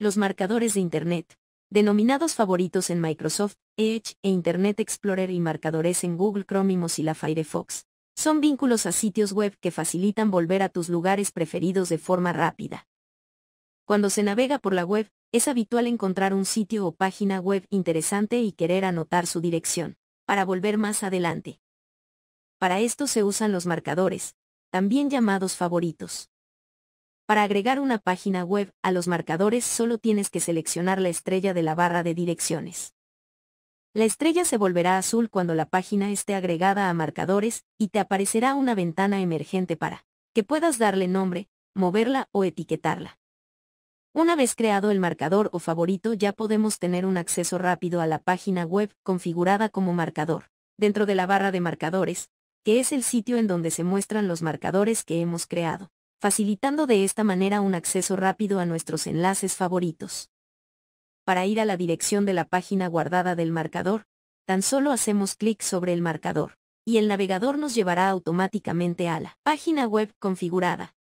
los marcadores de Internet, denominados favoritos en Microsoft, Edge e Internet Explorer y marcadores en Google Chrome y Mozilla Firefox, son vínculos a sitios web que facilitan volver a tus lugares preferidos de forma rápida. Cuando se navega por la web, es habitual encontrar un sitio o página web interesante y querer anotar su dirección, para volver más adelante. Para esto se usan los marcadores, también llamados favoritos. Para agregar una página web a los marcadores solo tienes que seleccionar la estrella de la barra de direcciones. La estrella se volverá azul cuando la página esté agregada a marcadores y te aparecerá una ventana emergente para que puedas darle nombre, moverla o etiquetarla. Una vez creado el marcador o favorito ya podemos tener un acceso rápido a la página web configurada como marcador, dentro de la barra de marcadores, que es el sitio en donde se muestran los marcadores que hemos creado facilitando de esta manera un acceso rápido a nuestros enlaces favoritos. Para ir a la dirección de la página guardada del marcador, tan solo hacemos clic sobre el marcador, y el navegador nos llevará automáticamente a la página web configurada.